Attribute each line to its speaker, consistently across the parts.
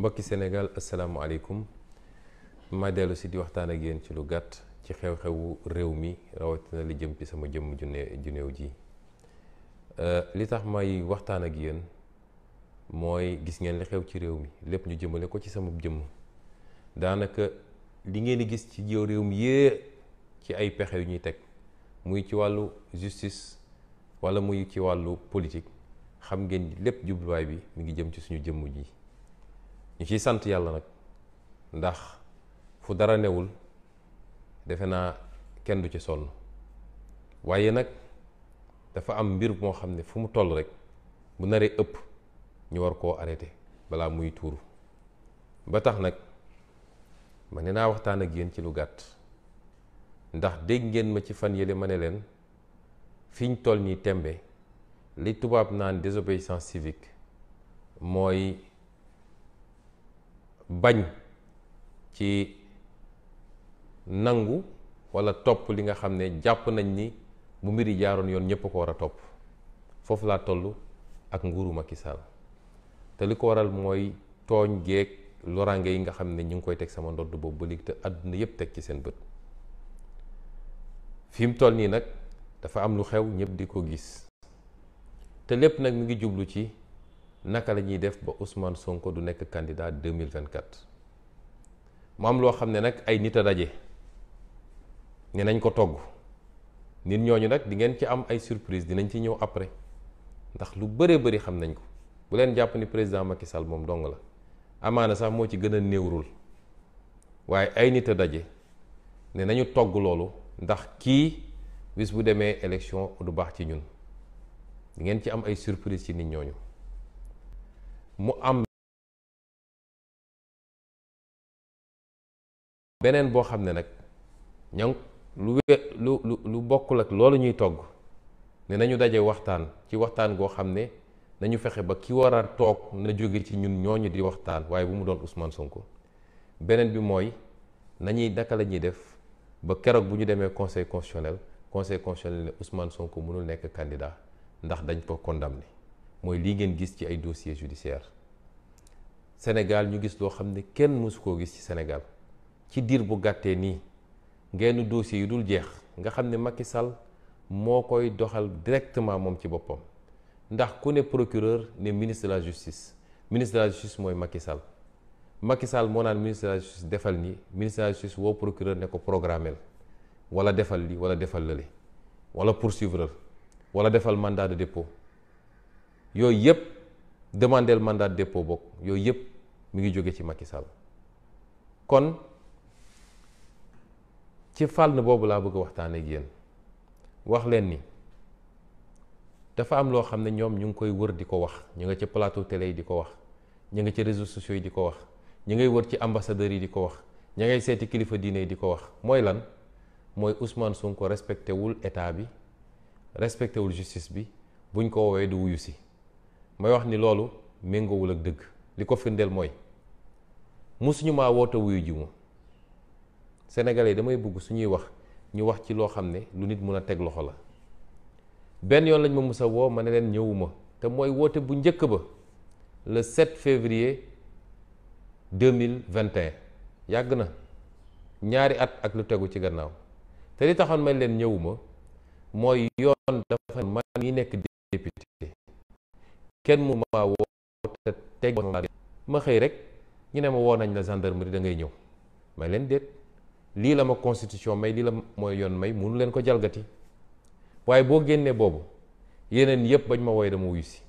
Speaker 1: mbokki assalamu alaykum ma delu ci di waxtaan ak yéen ci lu gàtt ci xew-xewu rew mi rawatina li jëm ci sama jëm ju ne ji euh li tax may waxtaan ak yeen moy gis ngeen li xew ci rew mi lepp ñu jëmele ko ci sama jëm danaka li ngeen gis ci jëw rew mi ye ci ay pexe yu ñuy tek muy ci walu justice wala muy ci walu politique xam ngeen lépp jubluwaay bi mi ngi jëm ci suñu jëm ji ñu ci sant yàlla nag ndax fu dara newul defe naa kenn du ci sonn waaye nag dafa am mbir moo xam ne fu mu toll rek bu naree ëpp ñu war koo arrêté balaa muy tuuru ba tax nag ma ne naa waxtaan ak yéen ci lu gàtt ndax dégg ngeen ma ci fan yële ma ne leen fiñ toll nii tembe li tubaab naan désobéissance civique mooy bañ ci nangu wala topp li nga xam ne jàpp nañ ni bu mbir yi jaaroon yoon ñëpp ko war a topp foofu laa toll ak nguuru Macky te li ko waral mooy tooñ geeg loraange yi nga xam ne ñu ngi koy teg sama ndodd boobu ba léegi te àdduna yëpp teg ci seen bët fi mu toll nii nag dafa am lu xew ñëpp di ko gis te lépp nag mu ngi jublu ci naka lañuy def ba Ousmane Sonko du nek candidat 2024 mo am lo xamne nak ay nit dajé né nañ ko togg nit ñoñu nak di ngeen ci am ay surprise dinañ ci ñew après ndax lu bëré bëri xam nañ ko bu len japp ni président Macky Sall mom dong la amana sax mo ci gëna a waye ay nit dajé né nañu togg lolu ndax ki bis bu démé élection du bax ci ñun di ngeen ci am ay surprise ci nit ñoñu mu am beneen boo xam ne nag ña lu we lu lu lu bokkul ak loolu ñuy togg ne nañu daje waxtaan ci waxtaan goo xam ne nañu fexe ba ki war toog na jóge ci ñun ñooñu di waxtaan waaye bu mu doon Ousmane Sonko beneen bi mooy nañuy naka la ñuy def ba keroog bu ñu demee conseil constitutionnel conseil constitutionnel ne Ousmane Sonko mënul nekk candidat ndax dañ ko ni mooy lii ngeen gis ci ay dossier judiciaire Sénégal ñu gis loo xam ne kenn mësu koo gis ci senegal ci diir bu gàttee nii ngeen dossier yu dul jeex nga xam ne Macky Sall moo koy doxal directement moom ci boppam ndax ku ne procureur ne ministre la justice ministre de la justice mooy Macky Sall Macky Sall moo naan ministre la justice defal nii ministre de la justice woo procureur ne ko programmeel wala defal li wala defal lële wala poursuivre wala defal mandat de dépôt yooyu yëpp demandeel mandat de dépôt bokk yooyu yëpp mi ngi jóge ci Macky Sall kon ci fànn boobu laa bëgg a waxtaan ak yéen wax leen ni dafa am loo xam ne ñoom ñu ngi koy wër di ko wax ñu nga ci plateau télé yi di ko wax ñu ngi ci réseau sociaux yi di ko wax ñu ngay wër ci ambassadeurs yi di ko wax ña ngay seeti kilifa diine yi di ko wax mooy lan mooy Ousmane Sonko respecté wul état bi respecté wul justice bi buñ ko woowee di wuyu si may wax ni loolu méngowul ak dëgg li ko firndeel mooy musuñu maa woote wuyu ji mu sénégalais damay bëgg suñuy wax ñu wax ci loo xam ne lu nit mun a teg loxo la benn yoon lañ ma musa woo ma ne leen ñëwuma te mooy woote bu njëkk ba le 7 février 2021 yàgg na ñaari at ak lu tegu ci gannaaw te li taxoon may leen ñëwuma mooy yoon dafa man yi nekk député kenn mu ma woo ma xëy rek ñu ne ma woo nañ la gendarmerie da ngay ñëw may leen déet lii la ma constitution may lii la mooy yoon may munu leen ko jalgati waaye boo génnee boobu yeneen yëpp bañ ma woy dama wuyu si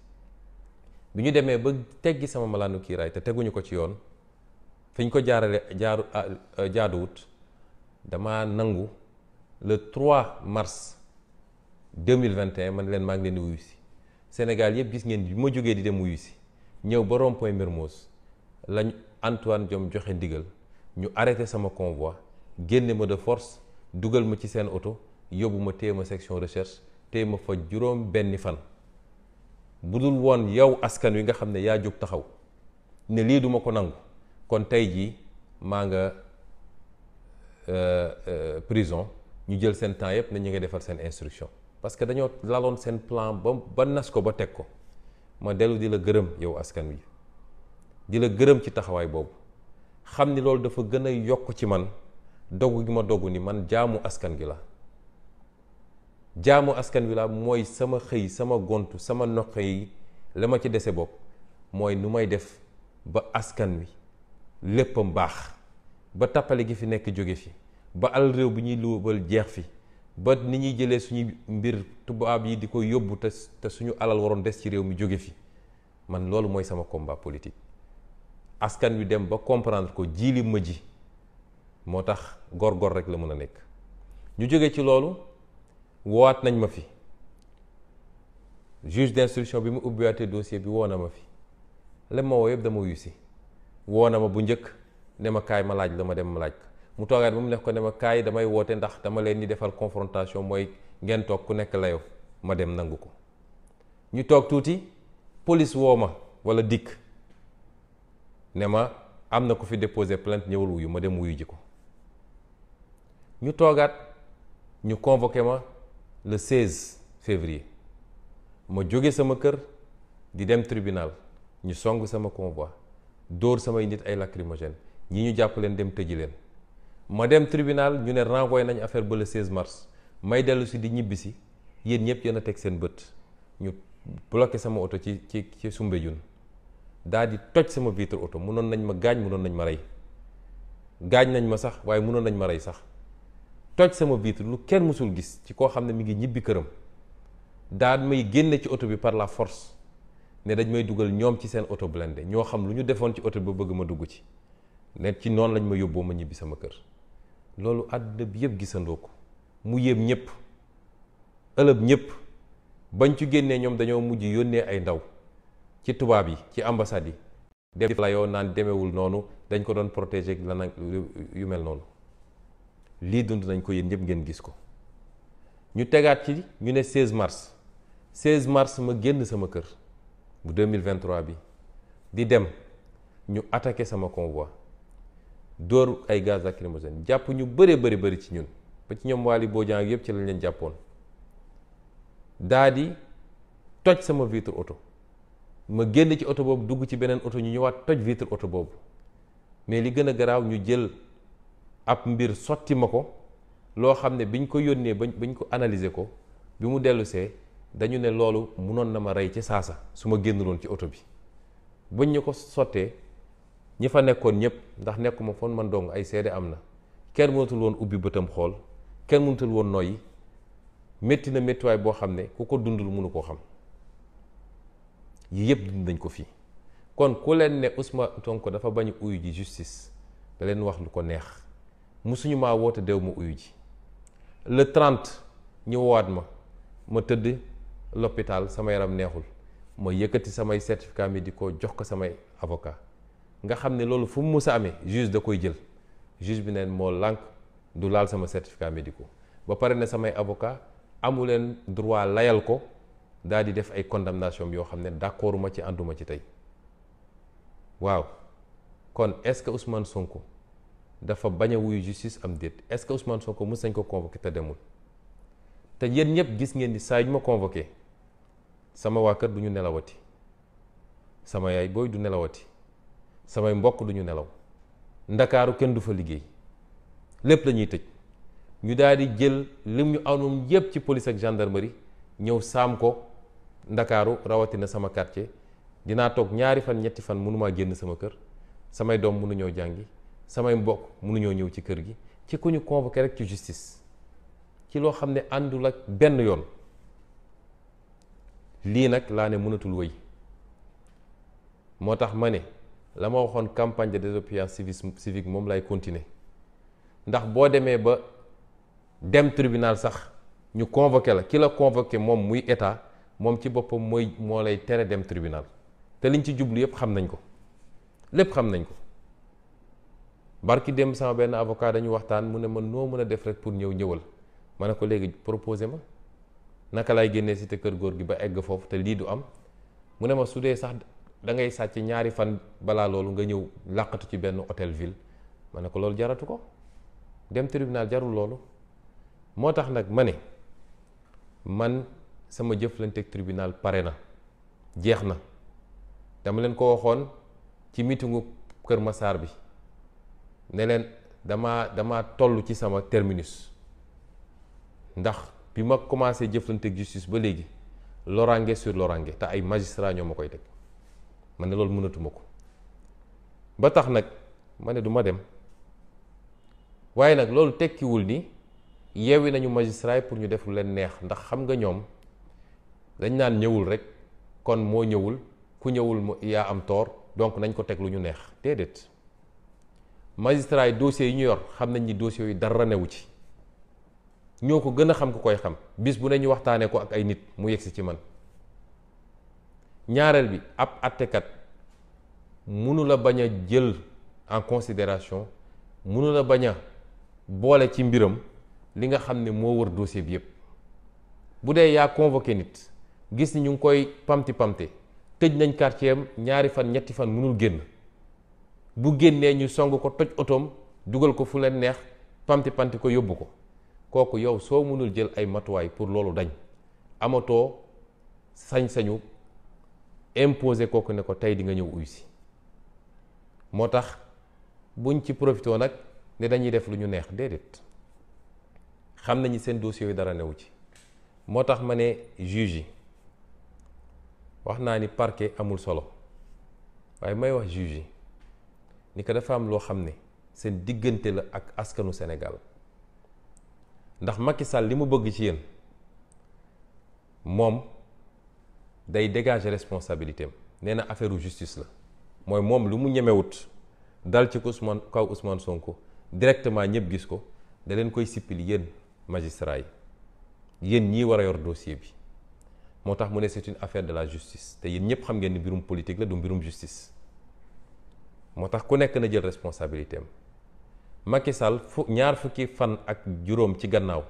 Speaker 1: bi ñu demee ba teggi sama malaanu kiiraay te teguñu ko ci yoon fi ñu ko jaarale jaaru ah, euh, jaaduwut dama nangu le 3 mars 2021 man leen maa ngi leen di wuyu si Sénégal yëpp gis ngeen bi ma jógee di dem wuyu si ñëw ba rond-point Mermoz Antoine Diom joxe ndigal ñu arrêté sama convoi génne ma de force dugal ma ci sen auto yobuma téma section recherche téma fa juroom benni fan budul won yow askan wi nga xamné ya yaa taxaw né li duma ko nangu kon tay ji ma nga euh, euh, prison ñu jël sen temps yépp né ñi nga defar sen instruction parce que dañoo lalon sen plan ba ba nas ko ba teg ko ma dellu di la gërëm yow askan wi di la gërëm ci taxawaay boobu xam ni loolu dafa gën a yokk ci man doggu gi ma dogu ni man jaamu askan gi la jaamu askan wi la mooy sama xëy sama gont sama noq yi la ma ci dese bopp mooy nu may def ba askan wi léppam baax ba tappale gi fi nekk jóge fi ba al réew bi ñuy luubal jeex fi ba ni ñuy jëlee suñu mbir tubaab yi di ko yóbbu te te suñu alal waroon des ci réew mi jóge fi man loolu mooy sama combat politique askan wi dem ba comprendre ko jiili ma ji moo tax góor-góor rek la mën a nekk ñu jóge ci loolu woowaat nañ ma fi juge d'instruction bi mu ubbiwaatee dossier bi woo na ma fi lem ma woo yëpp dama wuyu si woo na ma bu njëkk ne ma kaay ma laaj la ma dem ma laaj mu toogaat ba mu nekk ko ne ma kaay damay woote ndax dama leen di defal confrontation mooy ngeen toog ku nekk layo ma dem nangu ko ñu toog tuuti police woo ma walla dikk ne ma am na ku fi déposé plante ñëwal wuyu ma dem wuyu ji ko ñu toogaat ñu convoqué ma le 16 février ma jóge sama kër di dem tribunal ñu song sama convoi dóor samay nit ay lacrymogène ñi ñu jàpp leen dem tëji leen ma dem tribunal ñu ne renvoyé nañu affaire ba le 16 mars may dellu si di ñibbisi si yéen ñëpp yéen a teg seen bët ñu bloqué sama oto ci ci ci Soumbédioune daal di toj sama vitre oto mënoon nañ ma gaañ mënoon nañ ma rey gaañ nañ ma sax waaye mënoon nañ ma rey sax toj sama vitre lu kenn mësul gis ci koo xam ne mi ngi ñibbi këram daan may génne ci oto bi par la force ne dañ may dugal ñoom ci seen oto blindé ñoo xam lu ñu defoon ci oto bi ba bëgg ma dugg ci ne ci noonu lañ ma yóbboo ma ñibbi sama kër loolu àdduna bi yëpp gisandoo ko mu yéem ñëpp ëlëb ñëpp bañ ci génnee ñoom dañoo mujj yónnee ay ndaw ci tubaab yi ci ambassade yi dem la naan demewul noonu dañ ko doon protéger la nag yu mel noonu lii dund nañ ko yéen ñëpp ngeen gis ko ñu tegaat ci ñu ne 16 mars 16 mars ma génn sama kër bu 2023 bi di dem ñu attaqué sama convoi dóor ay gaz lacrymogène jàpp ñu bëree bëri bëri ci ñun ba ci ñoom boo Bodian yëpp ci lañ leen jàppoon daa di toj sama vitre oto ma génn ci oto boobu dugg ci beneen oto ñu ñëwaat toj vitre oto boobu mais li gën a garaaw ñu jël ab mbir sotti ma ko loo xam ne biñ ko yónnee bañ bañ ko analyser ko bi mu dellusee dañu ne loolu munoon na ma rey ci saasa su ma génnuloon ci oto bi bañ ñu ko sottee ñi fa nekkoon ñëpp ndax nekkuma foon man dong ay seede am na kenn mënatul woon ubbi bëtam xool kenn mënatul woon noyyi metti na méttiwaay boo xam ne ku ko dundul mënu koo xam yii yëpp dund nañ ko fii kon ku leen ne Ousmane Sonko dafa bañ uyu ji justice da leen wax lu ko neex mu suñu maa woote dew ma uyu ji le trente ñu woowaat ma ma tëdd l'hôpital sama yaram neexul ma yëkkati samay certificat médicaux jox ko samay avocat nga xam ne loolu fu mu musa amee juge da koy jël juge bi neen moo lànk du laal sama certificat médicaux ba pare ne samay avocat amu leen droit layal ko daal di def ay condamnation yoo xam ne d'accord ma ci ànduma ci tey waaw kon est-ce que Ousmane Sonko dafa bañ a wuyu justice am déet est-ce que Ousmane Sonko mës nañ ko convoqué te demul te yéen ñëpp gis ngeen ni saa ñu ma convoqué sama waa kër du ñu nelawati sama yaay booy du nelawati samay mbokk du ñu nelaw ndakaaru kenn du fa liggéey lépp la tëj ñu daal di jël li ñu amoon yépp ci police ak gendarmerie ñëw saam ko ndakaaru rawatina sama quartier dinaa toog ñaari fan ñetti fan mënumaa génn sama kër samay doom mënuñoo jàngi samay mbokk mënuñoo ñëw ci kër gi ci ku ñu convoqué rek ci justice ci loo xam ne àndul ak benn yoon lii nag laa ne mënatul wëy moo tax ma ne la ma waxoon campagne de désobéissance civique moom laay continuer ndax boo demee ba dem tribunal sax ñu convoqué la ki la convoqué moom muy état moom ci boppam mooy moo lay tere dem tribunal te liñ ci jublu yëpp xam nañ ko lépp xam nañ ko barki dem sama benn avocat dañu waxtaan mu ne man noo mën a def rek pour ñëw ñëwal ma ne ko léegi proposé ma naka laay génne si te kër góor gi ba egg foofu te lii du am mu ne ma su dee sax da ngay sàcc ñaari fan balaa loolu nga ñëw làqatu ci benn hôtel ville ma ne ko loolu jaratu ko dem tribunal jarul loolu moo tax nag ma ne man. sama jëflanteeg tribunal paréna jeexna dama leen ko waxone ci mitingu Kër Massar bi ne leen dama dama tollu ci sama terminus ndax bima commencé jëf justice ba légui lorange sur lorange ta ay magistrat ñoo ma koy teg ma ne loolu mënatuma ko ba tax nak ma ne du ma dem waaye nag loolu ni yewi nañu magistrat pour ñu def lu leen neex ndax xam nga ñom dañ naan ñëwul rek kon moo ñëwul ku ñëwul yaa am tort donc nañ ko teg lu ñu neex déedéet magistrat yi dossiers yi ñu yor xam nañ ni dossiers yi dara newu ci ñoo ko gën a xam ku koy xam bis bu ne ñu waxtaanee ko ak ay nit mu yegsi ci man ñaareel bi ab attekat mënu la bañ a jël en considération mënu la bañ a boole ci mbiram li nga xam ne moo wër dossier bi yépp bu dee yaa convoqué nit gis ni ñu ngi koy pamti pamti tëj nañ quartier ñaari fan ñetti fan mënul génn bu génnee ñu song ko toj otoom dugal ko fu leen neex pamti pamti ko yóbbu ko kooku yow soo mënul jël ay matuwaay pour loolu dañ amatoo sañ-sañu imposer kooku ne ko tey di nga ñëw uy moo tax buñ ci profitoo nag ne dañuy def lu ñu neex déedéet xam nañu seen dossier yu dara newu ci moo tax ma ne juge yi wax naa ni parquet amul solo waaye may wax juge yi ni ko dafa am loo xam ne seen diggante la ak askanu senegal ndax Macky Sall li mu bëgg ci yéen moom day dégager responsabilité am nee na affaire justice la mooy moom lu mu ñemewut dal ci ko Ousmane kaw Ousmane Sonko directement ñëpp gis ko daleen koy sippil yéen magistrat yi yéen ñii war a yor dossier bi moo c'est une affaire de la justice te yéen ñëpp xam ngeen ni politique la du mbirum justice moo tax ku nekk na jël responsabilité Macky Sall fu ñaar fukki fan ak juróom ci gannaaw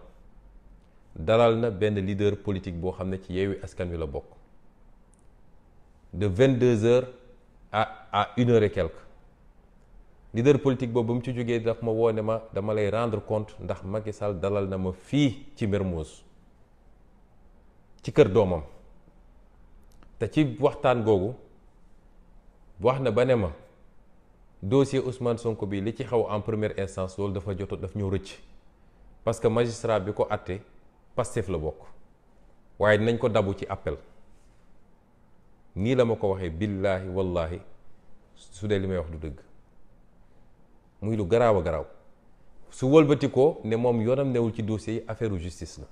Speaker 1: dalal na ben leader politique bo xam ci yeewi askan wi la bok de 22 h heures à à une heure et quelques leader politique bo bam ci jógee daf ma woo ma dama lay rendre compte ndax Macky Sall dalal na ma fi ci Mermoz ci kër doomam te ci waxtaan googu wax na ba ne ma dossier Ousmane sonk bi li ci xaw en première instance loolu dafa joto daf ñëw rëcc parce que magistrat bi ko àtte Pastef la bokk waaye dinañ ko dabu ci appel nii la ma ko waxee billaahi wallaahi su dee li may wax du dëgg muy lu garaaw a garaaw su wëlbati ko ne moom yoonam newul ci dossier yi affaire justice la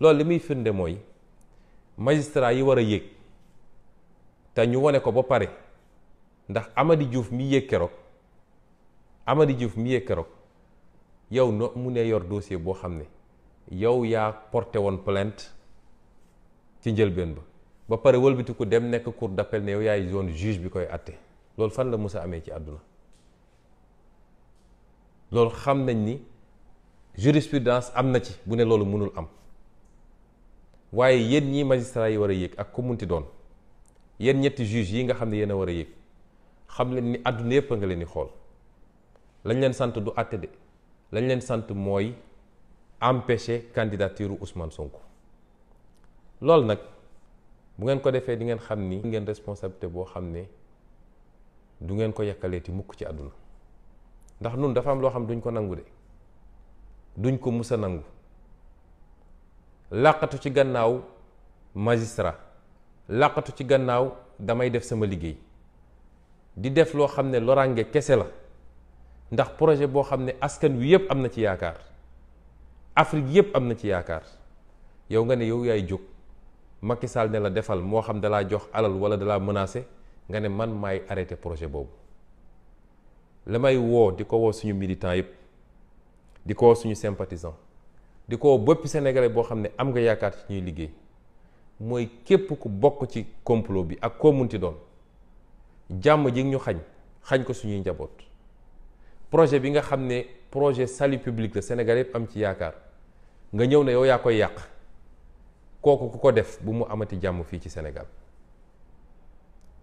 Speaker 1: loolu li muy firnde mooy magistrat yi war a yéeg te ñu wane ko ba pare ndax Amady Diouf mi yéeg keroog Amady Diouf mi keroog yow no mu ne yor dossier boo xam ne yow yaa porté woon plainte ci njëlbeen ba ba pare wëlbatiku dem nekk cour d'appel ne yow yaay zone juge bi koy atte loolu fan la musa amee ci àdduna loolu xam nañ ni jurisprudence am na ci bu ne loolu mënul am waaye yéen ñi magistrat yi war a yéeg ak ku munti doon yéen ñetti juge yi nga xam ne yéen a war a yéeg xam leen ni àdduna a nga leen di xool lañ leen sant du àtte de lañ leen sant mooy empêcher candidature Ousmane Sonko loolu nag bu ngeen ko defee di ngeen xam ni ngeen responsabilité boo xam ne du ngeen ko yakkaleeti mukk ci àdduna ndax nun dafa am loo xam duñ ko nangu de duñ ko mus a nangu làqatu ci gannaaw magistra làqatu ci gannaaw damay def sama liggéey di def loo xam ne loraange kese la ndax projet boo xam ne askan wi yëpp am na ci yaakaar Afrique yëpp am na ci yaakaar yow nga ne yow yaay jóg Macky Sall ne la defal moo xam dalaa jox alal wala dalaa menacé nga ne man may arrêté projet boobu la may woo di ko woo suñu militant yëpp di ko woo suñu sympathisant di ko boppi sénégalais boo xam ne am nga yaakaar ci ñuy liggéey mooy képp ku bokk ci complot bi ak koo ti doon jàmm ji ñu xañ xañ ko suñuy njaboot projet bi nga xam ne projet salut public la Sénégal yëpp am ci yaakaar nga ñëw ne yow yaa koy yàq kooku ku ko def bu mu amati jàmm fii ci Sénégal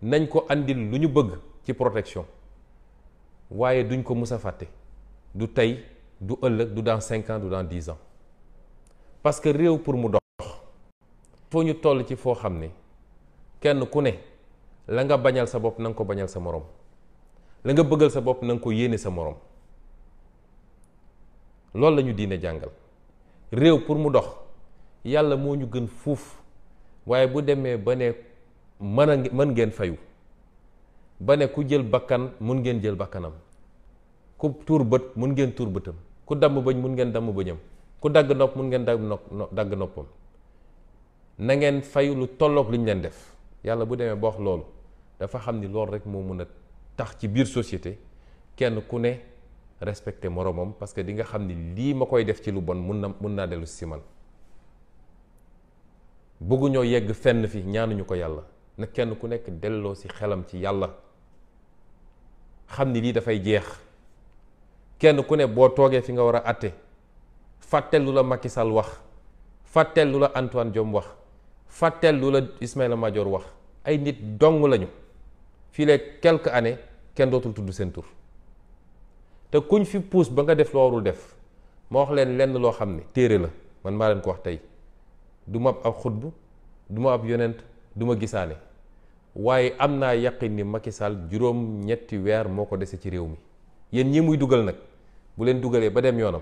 Speaker 1: nañ ko indi lu ñu bëgg ci protection waaye duñ ko mus a fàtte du tey du ëllëg du dans cinq ans du dans dix ans parce que réew pour mu dox foo ñu toll ci foo xam ne kenn ku ne la nga bañal sa bopp nanga ko bañal sa moroom la nga bëggal sa bopp na ko yéene sa morom loolu la ñu diine jàngal réew pour mu dox yàlla moo ñu gën fuuf waaye bu demee ba ne mën mën ngeen fayu ba ne ku jël bakkan mun ngeen jël bakkanam ku tuur bët mun ngeen tuur bëtam ku damb bëñ mun ngeen damm bëñam ku dag nopp mën ngeen dag nopp dag noppam na ngeen fay lu tolloog li def yalla bu demee lool dafa xamni lool rek mo mun tax ci biir société kenn ku ne respecté moromam parce que di nga xamni li makoy koy def ci lu bon mën na mën na delu si man ñoo yegg fenn fi ñaanuñu ko yalla na kenn ku nekk dello ci xelam ci yalla xamni li da fay jeex kenn ku ne bo toge fi nga wara atté fàtteel lu la Macky Sall wax fàtteel lu la Antoine Diome wax fàtteel lu la Ismaïla Madior wax ay nit dong lañu fii les quelques années kenn dootul tudd seen tur te kuñ fi puus ba nga def loo warul def ma wax leen lenn loo xam ne téere la man maa leen ko wax tey du ma ab xutbu du ma ab yonent du gisaane waaye am naa yaqin ni Macky Sall juróom ñetti weer moo ko desee ci réew mi yéen ñii muy dugal nag bu leen dugalee ba dem yoonam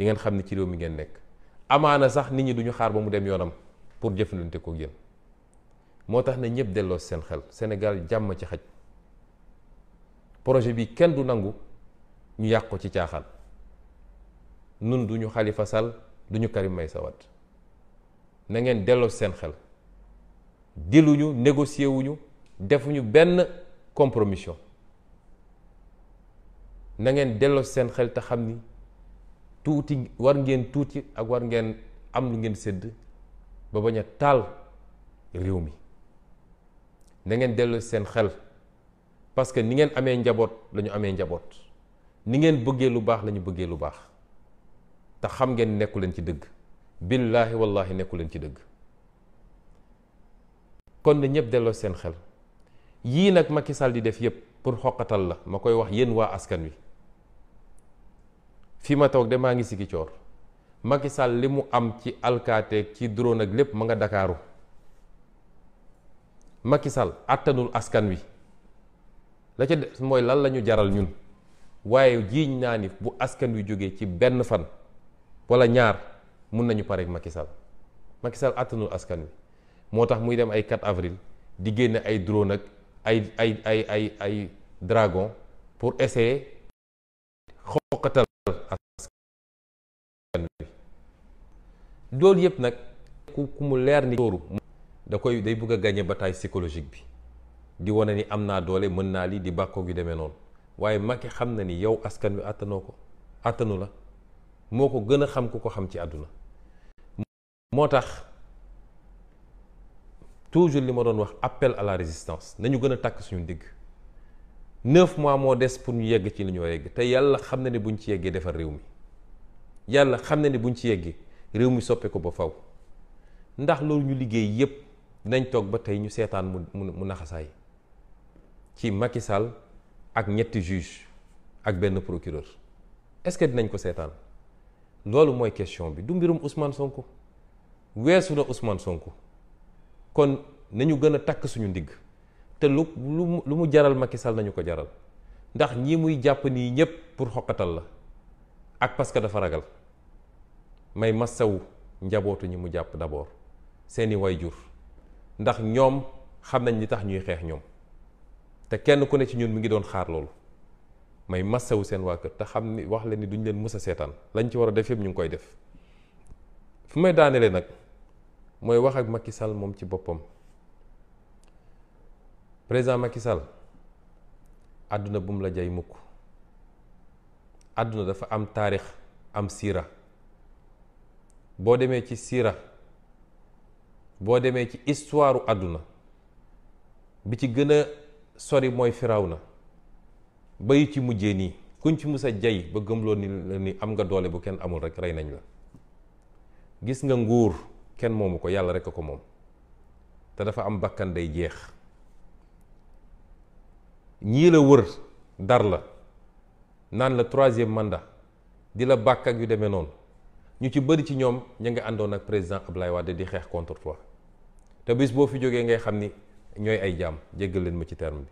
Speaker 1: di ngeen xam ne ci réew mi ngeen nekk amaana sax nit ñi duñu xaar ba mu dem yoonam pour jëflante ko yéen moo tax na ñëpp delloo seen xel senegal jàmm ci xaj projet bi kenn du nangu ñu yàq ko ci caaxal nun duñu xalifa sal duñu Karim may Wade na ngeen delloo seen xel diluñu négocier wuñu defuñu benn compromission na ngeen delloo seen xel te xam ni tuuti war ngeen tuuti ak war ngeen am lu ngeen sedd ba bañ a taal réew mi na ngeen dellu seen xel parce que ni ngeen amee njaboot la ñu amee njaboot ni ngeen bëggee lu baax la ñu bëggee lu baax te xam ngeen nekku leen ci dëgg billaahi wallaahi nekku leen ci dëgg kon na ñëpp delloo seen xel yii nag Macky Sall di def yëpp pour xoqatal la ma koy wax yéen waa askan wi fii ma toog de maa ngi sigi coor Macky Sall li mu am ci alkaateeg ci drone ak lépp ma nga Dakaaru makisal Sall àttanul askan wi la ca des mooy lan la ñu jaral ñun waaye jiiñ naa ni bu askan wi jógee ci benn fan wala ñaar mun nañu pareeg makisal Sall Macky Sall àttanul askan wi moo tax muy dem ay 4 avril di génne ay drone ak ay ay ay ay dragon pour essayer xoqatal dool yëpp nag ku ku mu leer ni tóoru da koy day bëgg a gagné bataille psychologique bi di wane ni am naa doole mën naa lii di bàkkoo gi demee noonu waaye mag Macky xam na ni yow askan wi àttanoo ko àttanu la moo ko gën a xam ku ko xam ci àdduna moo tax toujours li ma doon wax appel à la résistance nañu gën a takk suñu ndigg neuf mois moo des pour ñu yegg ci li ñu war a yegg te yàlla xam na ne buñ ci yeggee defar réew mi yàlla xam na ne buñ ci yeggee réew mi soppe ko ba faw ndax loolu ñu liggéey yépp dinañ toog ba tey ñu seetaan mu mu mu naxasaay ci Macky ak ñetti juge ak benn procureur est-ce que dinañ ko seetaan loolu mooy question bi du mbirum Ousmane Sonko weesu na Ousmane Sonko kon nañu gën a takk suñu ndigg te lu lu lu mu jaral Macky Sall nañu ko jaral ndax ñi muy jàpp nii ñépp pour xoqatal la ak parce que dafa ragal may masawu njabootu ñi mu jàpp d'abord seeni waajur ndax ñoom xam nañ ni tax ñuy xeex ñoom te kenn ku ne ci ñun mi ngi doon xaar loolu may masawu seen waa kër te xam ni wax leen ni duñ leen mës a seetaan lañ ci war a def yëpp ñu ngi koy def fu may daaneele nag mooy wax ak Macky Sall moom ci boppam président Macky Sall àdduna bu mu la jay mukk àdduna dafa am taarix am siira boo demee ci siira boo demee ci histoire àdduna bi ci gën a sori mooy Firawna bayu ci mujjee nii kuñ ci mus a jay ba gëmloo ni ni am nga doole bu kenn amul rek rey nañ la gis nga nguur kenn moomu ko yàlla rekk a ko moom te dafa am bakkan day jeex ñii la wër dar la naan la troisième mandat di la bàkk ak yu demee noonu ñu ci bëri ci ñoom ñu ngi àndoon ak président Ablaye Wade di xeex contre toi te bis boo fi jógee ngay xam ni ñooy ay jaam jéggal leen ma ci terme bi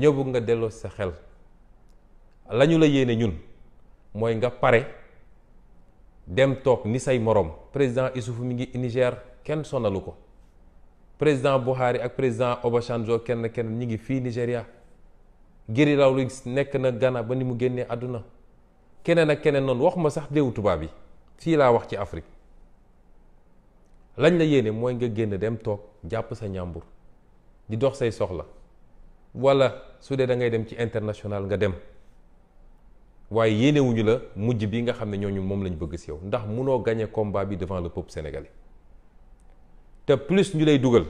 Speaker 1: dañoo bëgg nga delloo sa xel la ñu la yéene ñun mooy nga pare dem toog ni say morom président Issoufou mi ngi Niger kenn sonalu ko président Buhari ak président Obasanjo kenn kenn ñu ngi fii Nigéria Jerry Rawlings nekk na Ghana ba ni mu génnee àdduna keneen ak keneen noonu ma sax réewu tubaab yi fii laa wax ci Afrique lañ la yéene mooy nga génn dem toog jàpp sa ñàmbur di dox say soxla wala su dee dangay dem ci international nga dem waaye yéenewuñu la mujj bi nga xam ne ñooñu moom lañ bëgg si yow ndax munoo gagné combat bi devant le peuple sénégalais te plus ñu lay dugal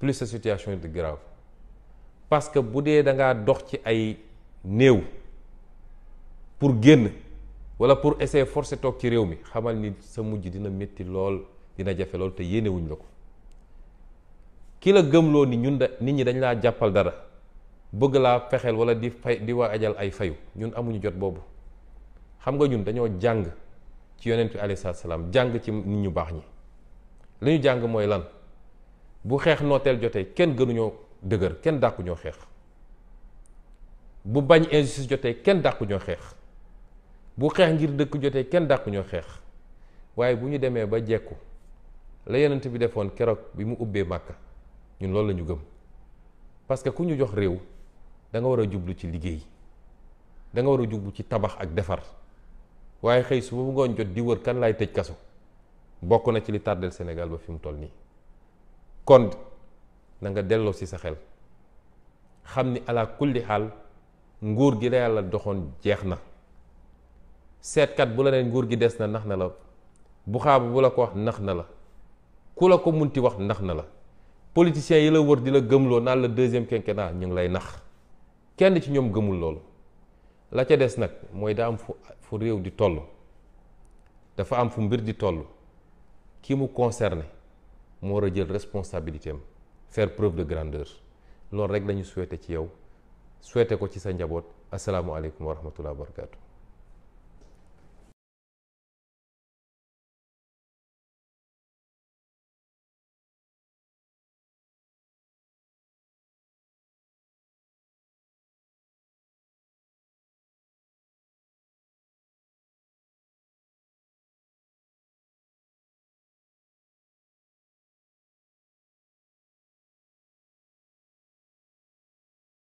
Speaker 1: plus sa situation est grave parce que bu dee da ngaa dox ci ay néew. pour génn wala pour essayer forcer toog ci réew mi xamal ni sa mujj dina métti lool dina jafe lool te yéenewuñ la ko ki la gëmloo ni ñun da nit ñi dañ laa jàppal dara bëgg laa fexeel wala di fay di waajal ay fayu ñun amuñu jot boobu xam nga ñun dañoo jàng ci yonent bi alayhi salaam jàng ci nit ñu baax ñi li ñu jàng mooy lan bu xeex nooteel jotee kenn gënuñoo dëgër kenn dàqu ñoo xeex bu bañ injustice jotee kenn dàqu ñoo xeex bu xeex ngir dëkk jotee kenn dàqu xeex waaye bu ñu demee ba jekku la yonent bi defoon keroog bi mu ubbee màkka ñun loolu la ñu gëm parce que ku ñu jox réew danga war a jublu ci liggéey danga war a jublu ci tabax ak defar waaye xëy su bu ngoon jot di wër kan laay tëj kaso bokk na ci li tardel Sénégal ba fi mu toll nii kon danga nga delloo si sa xel xam ni ala kulli xaal nguur gi la yàlla doxoon jeex na kat bu la neen nguur gi des na nax na la buxaabu bu la ko wax nax na la ku la ko munti wax nax na la politiciens yi la wër di la gëmloo na la deuxième quinquennat ñu ngi lay nax kenn ci ñom gëmul lool la ca dess nak moy da am fu fu di dafa am fu mbir di tollu ki mu concerné mo ra jël responsabilité am faire preuve de grandeur lool rek lañu souhaiter ci yow souhaiter ko ci sa assalamu alaykum wa rahmatullahi wa barakatuh